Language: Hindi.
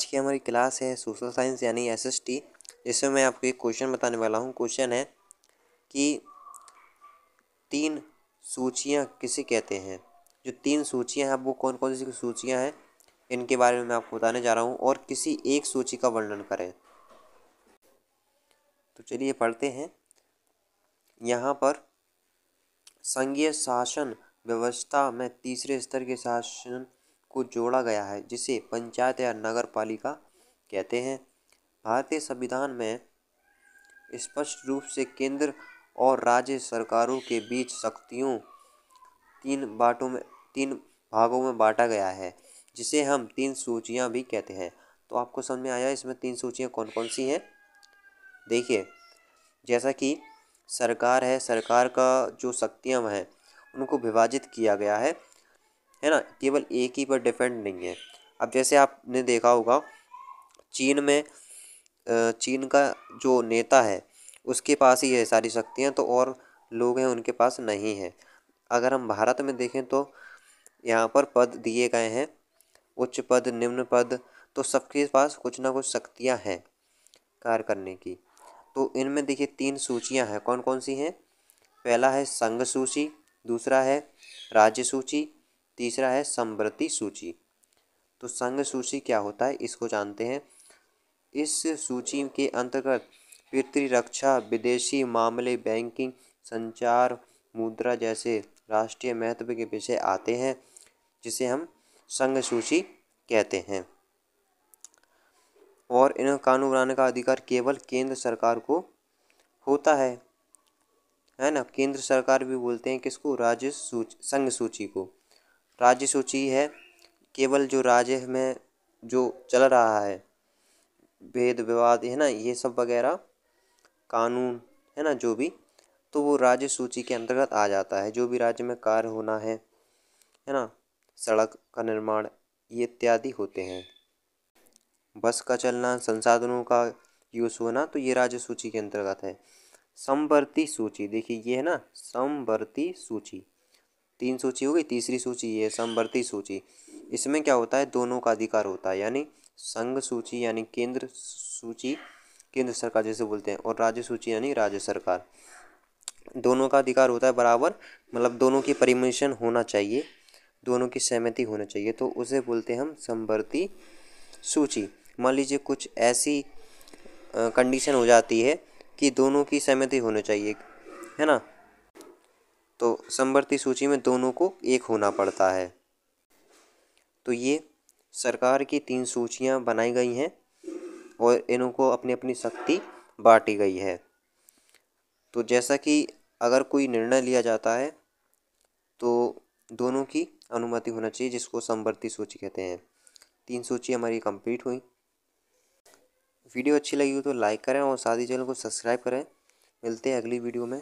आज की हमारी क्लास है सोशल साइंस यानी एस एस टी जिसमें मैं आपको एक क्वेश्चन बताने वाला हूँ क्वेश्चन है कि तीन सूचियाँ किसे कहते हैं जो तीन सूचियाँ हैं वो कौन कौन सी सूचियाँ हैं इनके बारे में मैं आपको बताने जा रहा हूँ और किसी एक सूची का वर्णन करें तो चलिए पढ़ते हैं यहाँ पर संघीय शासन व्यवस्था में तीसरे स्तर के शासन को जोड़ा गया है जिसे पंचायत या नगर पालिका कहते हैं भारतीय संविधान में स्पष्ट रूप से केंद्र और राज्य सरकारों के बीच शक्तियों तीन बाटों में तीन भागों में बांटा गया है जिसे हम तीन सूचियाँ भी कहते हैं तो आपको समझ में आया इसमें तीन सूचियाँ कौन कौन सी हैं देखिए जैसा कि सरकार है सरकार का जो शक्तियाँ हैं उनको विभाजित किया गया है है ना केवल एक ही पर डिपेंड नहीं है अब जैसे आपने देखा होगा चीन में चीन का जो नेता है उसके पास ही है सारी शक्तियाँ तो और लोग हैं उनके पास नहीं है अगर हम भारत में देखें तो यहाँ पर पद दिए गए हैं उच्च पद निम्न पद तो सबके पास कुछ ना कुछ शक्तियाँ हैं कार्य करने की तो इनमें देखिए तीन सूचियाँ हैं कौन कौन सी हैं पहला है संघ सूची दूसरा है राज्य सूची तीसरा है संवृत्ति सूची तो संघ सूची क्या होता है इसको जानते हैं इस सूची के अंतर्गत पितृरक्षा विदेशी मामले बैंकिंग संचार मुद्रा जैसे राष्ट्रीय महत्व के विषय आते हैं जिसे हम संघ सूची कहते हैं और इन कानून बनाने का अधिकार केवल केंद्र सरकार को होता है है ना केंद्र सरकार भी बोलते हैं किसको राज्य सूची संघ सूची को राज्य सूची है केवल जो राज्य में जो चल रहा है भेद विवाद है ना ये सब वगैरह कानून है ना जो भी तो वो राज्य सूची के अंतर्गत आ जाता है जो भी राज्य में कार्य होना है है ना सड़क का निर्माण ये इत्यादि होते हैं बस का चलना संसाधनों का यूज़ होना तो ये राज्य सूची के अंतर्गत है समवर्ती सूची देखिए ये है ना समवर्ती सूची तीन सूची हो गई तीसरी सूची ये समवर्ती सूची इसमें क्या होता है दोनों का अधिकार होता है यानी संघ सूची यानी केंद्र सूची केंद्र सरकार जैसे बोलते हैं और राज्य सूची यानी राज्य सरकार दोनों का अधिकार होता है बराबर मतलब दोनों की परिमिशन होना चाहिए दोनों की सहमति होना चाहिए तो उसे बोलते हैं हम समवर्ती सूची मान लीजिए कुछ ऐसी कंडीशन हो जाती है कि दोनों की सहमति होनी चाहिए है ना तो समवर्ती सूची में दोनों को एक होना पड़ता है तो ये सरकार की तीन सूचियाँ बनाई गई हैं और इनको अपनी अपनी शक्ति बांटी गई है तो जैसा कि अगर कोई निर्णय लिया जाता है तो दोनों की अनुमति होना चाहिए जिसको समवर्ती सूची कहते हैं तीन सूची हमारी कंप्लीट हुई वीडियो अच्छी लगी हो तो लाइक करें और साथ ही चैनल को सब्सक्राइब करें मिलते हैं अगली वीडियो में